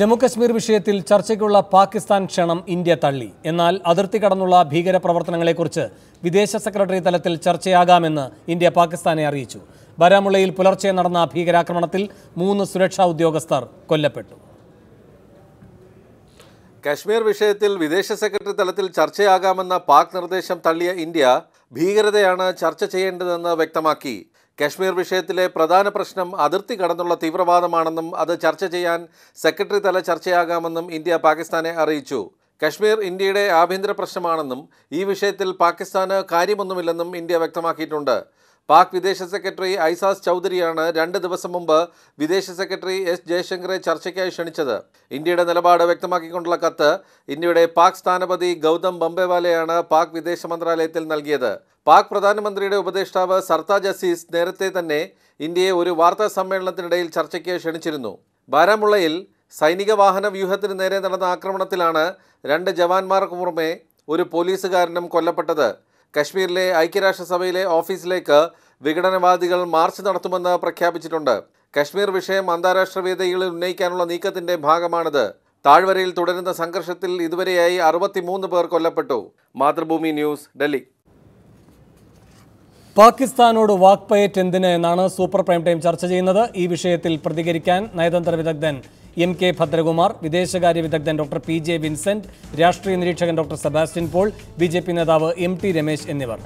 ജമ്മുകശ്മീർ വിഷയത്തിൽ ചർച്ചയ്ക്കുള്ള പാകിസ്ഥാൻ ക്ഷണം ഇന്ത്യ തള്ളി എന്നാൽ അതിർത്തി കടന്നുള്ള ഭീകരപ്രവർത്തനങ്ങളെക്കുറിച്ച് വിദേശ സെക്രട്ടറി തലത്തിൽ ചർച്ചയാകാമെന്ന് ഇന്ത്യ പാകിസ്ഥാനെ അറിയിച്ചു ബാരാമുള്ളയിൽ പുലർച്ചെ നടന്ന ഭീകരാക്രമണത്തിൽ മൂന്ന് സുരക്ഷാ ഉദ്യോഗസ്ഥർ കൊല്ലപ്പെട്ടു കശ്മീർ വിഷയത്തിൽ വിദേശ സെക്രട്ടറി തലത്തിൽ ചർച്ചയാകാമെന്ന പാക് നിർദ്ദേശം തള്ളിയ ഇന്ത്യ ഭീകരതയാണ് ചർച്ച ചെയ്യേണ്ടതെന്ന് വ്യക്തമാക്കി കശ്മീർ വിഷയത്തിലെ പ്രധാന പ്രശ്നം അതിർത്തി കടന്നുള്ള തീവ്രവാദമാണെന്നും അത് ചർച്ച ചെയ്യാൻ സെക്രട്ടറി തല ചർച്ചയാകാമെന്നും ഇന്ത്യ പാകിസ്ഥാനെ അറിയിച്ചു കശ്മീർ ഇന്ത്യയുടെ ആഭ്യന്തര പ്രശ്നമാണെന്നും ഈ വിഷയത്തിൽ പാകിസ്ഥാന് കാര്യമൊന്നുമില്ലെന്നും ഇന്ത്യ വ്യക്തമാക്കിയിട്ടുണ്ട് പാക് വിദേശ സെക്രട്ടറി ഐസാസ് ചൗധരിയാണ് രണ്ട് ദിവസം മുമ്പ് വിദേശ സെക്രട്ടറി എസ് ജയശങ്കറെ ചർച്ചയ്ക്കായി ക്ഷണിച്ചത് ഇന്ത്യയുടെ നിലപാട് വ്യക്തമാക്കിക്കൊണ്ടുള്ള കത്ത് ഇന്ത്യയുടെ പാക് സ്ഥാനപതി ഗൗതം ബംബെവാലയാണ് പാക് വിദേശ മന്ത്രാലയത്തിൽ നൽകിയത് പാക് പ്രധാനമന്ത്രിയുടെ ഉപദേഷ്ടാവ് സർത്താജ് അസീസ് നേരത്തെ തന്നെ ഇന്ത്യയെ ഒരു വാർത്താ സമ്മേളനത്തിനിടയിൽ ചർച്ചയ്ക്ക് ക്ഷണിച്ചിരുന്നു ബാരാമുള്ളയിൽ സൈനിക വാഹന വ്യൂഹത്തിന് നേരെ നടന്ന ആക്രമണത്തിലാണ് രണ്ട് ജവാന്മാർക്ക് പുറമെ ഒരു പോലീസുകാരനും കൊല്ലപ്പെട്ടത് കശ്മീരിലെ ഐക്യരാഷ്ട്രസഭയിലെ ഓഫീസിലേക്ക് വിഘടനവാദികൾ മാർച്ച് നടത്തുമെന്ന് പ്രഖ്യാപിച്ചിട്ടുണ്ട് കശ്മീർ വിഷയം അന്താരാഷ്ട്ര വേദികളിൽ ഉന്നയിക്കാനുള്ള നീക്കത്തിന്റെ ഭാഗമാണിത് താഴ്വരയിൽ തുടരുന്ന സംഘർഷത്തിൽ ഇതുവരെയായി അറുപത്തിമൂന്ന് പേർ കൊല്ലപ്പെട്ടു മാതൃഭൂമി ന്യൂസ് ഡൽഹി പാകിസ്ഥാനോട് വാക്പയറ്റ് എന്തിന് എന്നാണ് സൂപ്പർ പ്രൈം ടൈം ചർച്ച ചെയ്യുന്നത് ഈ വിഷയത്തിൽ പ്രതികരിക്കാൻ നയതന്ത്ര വിദഗ്ധൻ എം കെ ഭദ്രകുമാർ വിദേശകാര്യ വിദഗ്ധൻ ഡോക്ടർ പി ജെ വിൻസെന്റ് രാഷ്ട്രീയ നിരീക്ഷകൻ doctor Sebastian Paul B J P നേതാവ് എം ടി രമേശ് എന്നിവർ